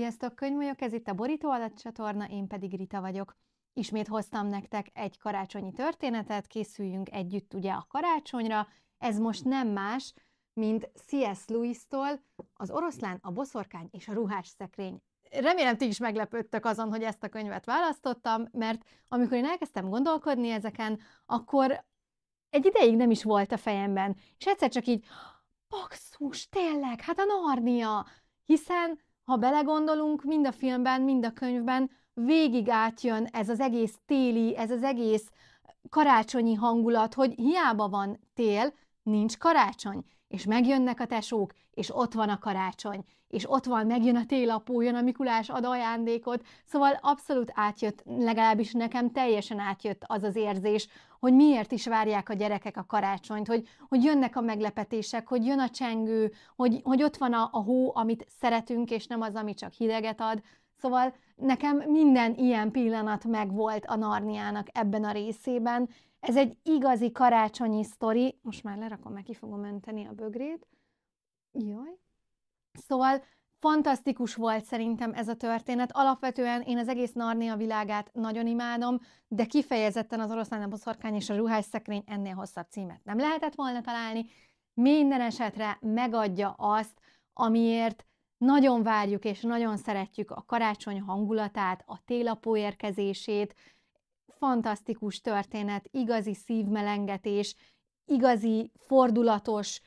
Sziasztok, vagyok, ez itt a Borító alatt csatorna, én pedig Rita vagyok. Ismét hoztam nektek egy karácsonyi történetet, készüljünk együtt ugye a karácsonyra. Ez most nem más, mint C.S. Lewis-tól az oroszlán, a boszorkány és a ruhás szekrény. Remélem ti is meglepődtök azon, hogy ezt a könyvet választottam, mert amikor én elkezdtem gondolkodni ezeken, akkor egy ideig nem is volt a fejemben. És egyszer csak így, bakszus, tényleg, hát a Narnia! Hiszen ha belegondolunk, mind a filmben, mind a könyvben végig átjön ez az egész téli, ez az egész karácsonyi hangulat, hogy hiába van tél, nincs karácsony és megjönnek a tesók, és ott van a karácsony, és ott van, megjön a télapó, jön a Mikulás, ad ajándékot, szóval abszolút átjött, legalábbis nekem teljesen átjött az az érzés, hogy miért is várják a gyerekek a karácsonyt, hogy, hogy jönnek a meglepetések, hogy jön a csengő, hogy, hogy ott van a, a hó, amit szeretünk, és nem az, ami csak hideget ad, Szóval nekem minden ilyen pillanat megvolt a Narniának ebben a részében. Ez egy igazi karácsonyi sztori. Most már lerakom, meg ki fogom menteni a bögrét. Jaj. Szóval fantasztikus volt szerintem ez a történet. Alapvetően én az egész Narnia világát nagyon imádom, de kifejezetten az oroszlán a és a ruhás szekrény ennél hosszabb címet nem lehetett volna találni. Minden esetre megadja azt, amiért nagyon várjuk és nagyon szeretjük a karácsony hangulatát, a télapó érkezését, fantasztikus történet, igazi szívmelengetés, igazi fordulatos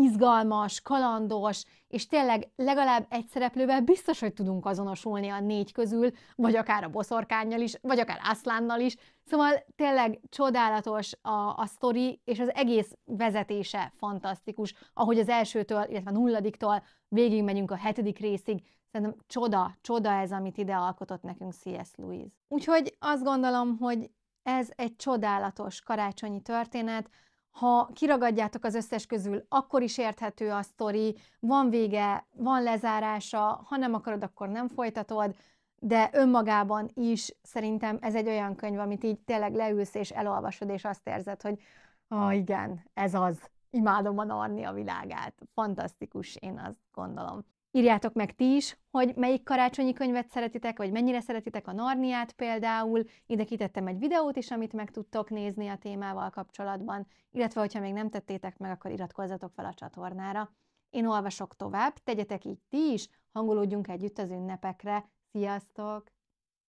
izgalmas, kalandos, és tényleg legalább egy szereplővel biztos, hogy tudunk azonosulni a négy közül, vagy akár a boszorkányjal is, vagy akár Aszlánnal is. Szóval tényleg csodálatos a, a sztori, és az egész vezetése fantasztikus, ahogy az elsőtől, illetve a nulladiktól végigmegyünk a hetedik részig, Szerintem csoda, csoda ez, amit ide alkotott nekünk C.S. Lewis. Úgyhogy azt gondolom, hogy ez egy csodálatos karácsonyi történet, ha kiragadjátok az összes közül, akkor is érthető a sztori, van vége, van lezárása, ha nem akarod, akkor nem folytatod, de önmagában is szerintem ez egy olyan könyv, amit így tényleg leülsz és elolvasod, és azt érzed, hogy ah, igen, ez az, imádom a Narnia világát, fantasztikus, én azt gondolom. Írjátok meg ti is, hogy melyik karácsonyi könyvet szeretitek, vagy mennyire szeretitek a Narniát például. Ide kitettem egy videót is, amit meg tudtok nézni a témával kapcsolatban, illetve hogyha még nem tettétek meg, akkor iratkozzatok fel a csatornára. Én olvasok tovább, tegyetek így ti is, hangolódjunk együtt az ünnepekre. Sziasztok!